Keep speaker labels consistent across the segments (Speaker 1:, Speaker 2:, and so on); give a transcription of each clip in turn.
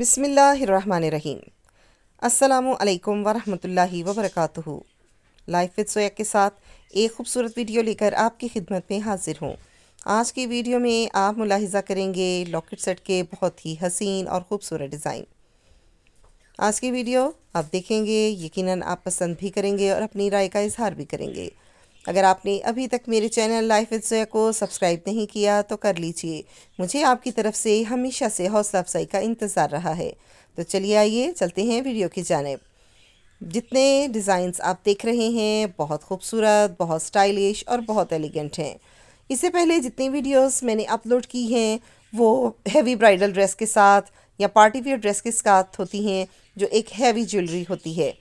Speaker 1: बिसमीम् अल्लाम वरहमतुल्लाहि वबरकातुहु life with सोया के साथ एक खूबसूरत वीडियो लेकर आपकी खिदमत में हाजिर हूँ आज की वीडियो में आप मुलाहजा करेंगे लॉकेट सेट के बहुत ही हसीन और ख़ूबसूरत डिज़ाइन आज की वीडियो आप देखेंगे यकीनन आप पसंद भी करेंगे और अपनी राय का इजहार भी करेंगे अगर आपने अभी तक मेरे चैनल लाइफ विद जोया को सब्सक्राइब नहीं किया तो कर लीजिए मुझे आपकी तरफ से हमेशा से हौसला अफजाई का इंतज़ार रहा है तो चलिए आइए चलते हैं वीडियो की जानब जितने डिज़ाइंस आप देख रहे हैं बहुत खूबसूरत बहुत स्टाइलिश और बहुत एलिगेंट हैं इससे पहले जितनी वीडियोस मैंने अपलोड की हैं वो हैवी ब्राइडल ड्रेस के साथ या पार्टी वेयर ड्रेस के साथ होती हैं जो एक हैवी ज्वेलरी होती है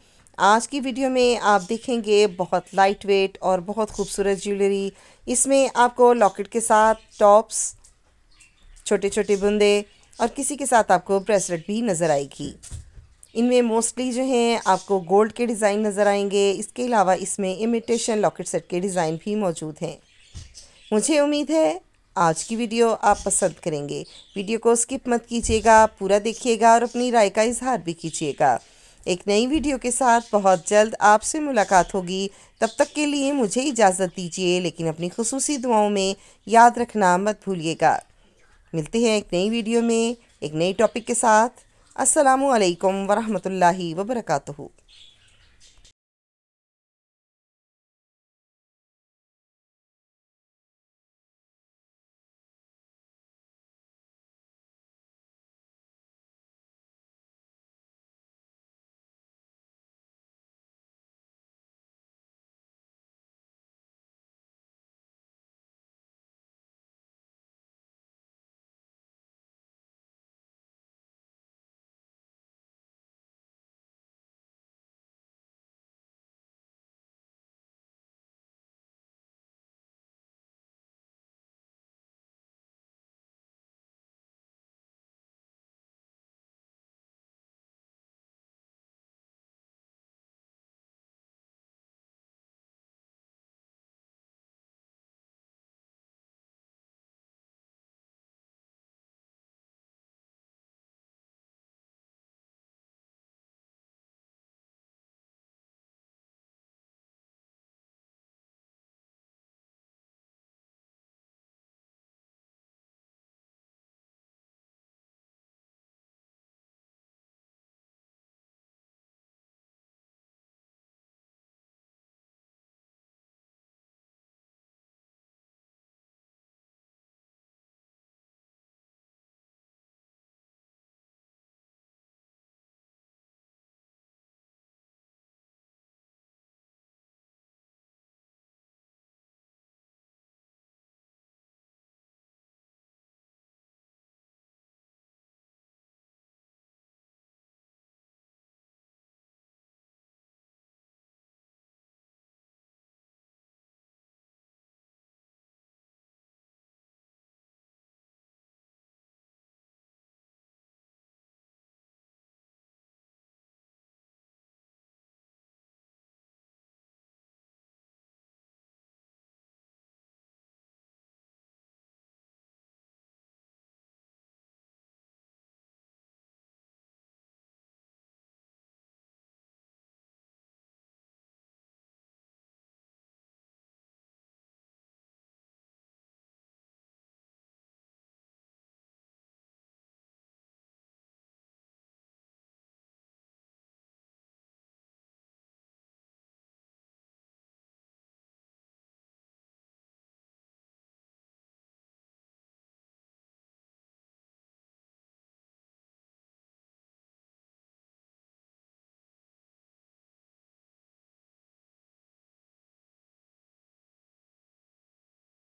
Speaker 1: आज की वीडियो में आप देखेंगे बहुत लाइट वेट और बहुत खूबसूरत ज्वेलरी इसमें आपको लॉकेट के साथ टॉप्स छोटे छोटे बुंदे और किसी के साथ आपको ब्रेसलेट भी नज़र आएगी इनमें मोस्टली जो हैं आपको गोल्ड के डिज़ाइन नज़र आएंगे इसके अलावा इसमें इमिटेशन लॉकेट सेट के डिज़ाइन भी मौजूद हैं मुझे उम्मीद है आज की वीडियो आप पसंद करेंगे वीडियो को स्किप मत कीजिएगा पूरा देखिएगा और अपनी राय का इजहार भी कीजिएगा एक नई वीडियो के साथ बहुत जल्द आपसे मुलाकात होगी तब तक के लिए मुझे इजाज़त दीजिए लेकिन अपनी खसूसी दुआओं में याद रखना मत भूलिएगा मिलते हैं एक नई वीडियो में एक नई टॉपिक के साथ असलकम वरहमल वबरकू